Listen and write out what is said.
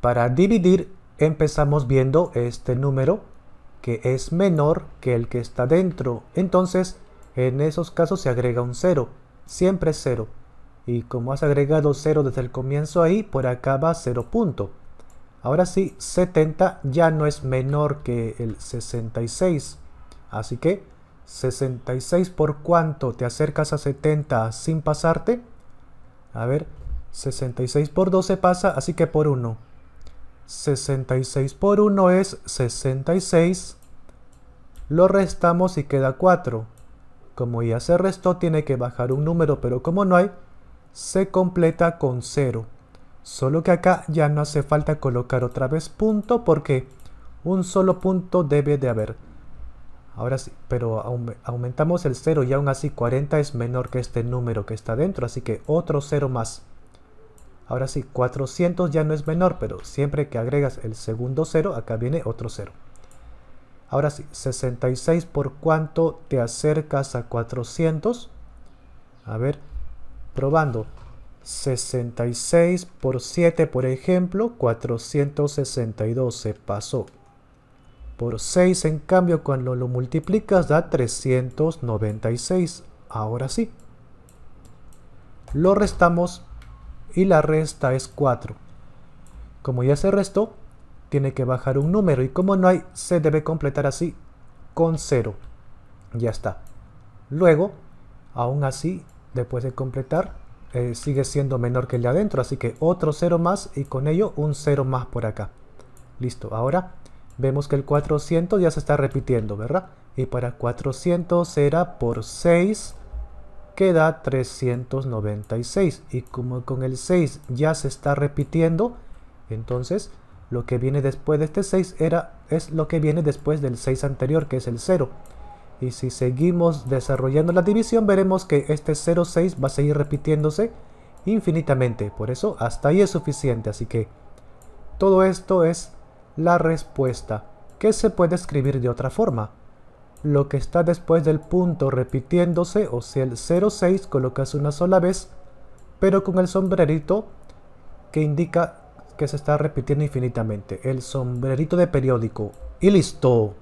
Para dividir empezamos viendo este número que es menor que el que está dentro. Entonces, en esos casos se agrega un 0, siempre 0. Y como has agregado 0 desde el comienzo ahí, por acá va 0 punto. Ahora sí, 70 ya no es menor que el 66. Así que, 66 por cuánto te acercas a 70 sin pasarte. A ver, 66 por 12 pasa, así que por 1. 66 por 1 es 66. Lo restamos y queda 4. Como ya se restó, tiene que bajar un número, pero como no hay, se completa con 0. Solo que acá ya no hace falta colocar otra vez punto porque un solo punto debe de haber. Ahora sí, pero aumentamos el 0 y aún así 40 es menor que este número que está dentro, así que otro 0 más. Ahora sí, 400 ya no es menor, pero siempre que agregas el segundo 0, acá viene otro 0. Ahora sí, 66 por cuánto te acercas a 400. A ver, probando. 66 por 7, por ejemplo, 462 se pasó. Por 6, en cambio, cuando lo multiplicas da 396. Ahora sí. Lo restamos y la resta es 4. Como ya se restó, tiene que bajar un número y como no hay, se debe completar así con 0. Ya está. Luego, aún así, después de completar, eh, sigue siendo menor que el de adentro, así que otro 0 más y con ello un 0 más por acá. Listo, ahora vemos que el 400 ya se está repitiendo, ¿verdad? Y para 400 será por 6 queda 396. Y como con el 6 ya se está repitiendo, entonces lo que viene después de este 6 era, es lo que viene después del 6 anterior, que es el 0. Y si seguimos desarrollando la división, veremos que este 06 va a seguir repitiéndose infinitamente. Por eso, hasta ahí es suficiente. Así que todo esto es la respuesta, que se puede escribir de otra forma lo que está después del punto repitiéndose, o sea el 06 colocas una sola vez, pero con el sombrerito que indica que se está repitiendo infinitamente, el sombrerito de periódico. Y listo.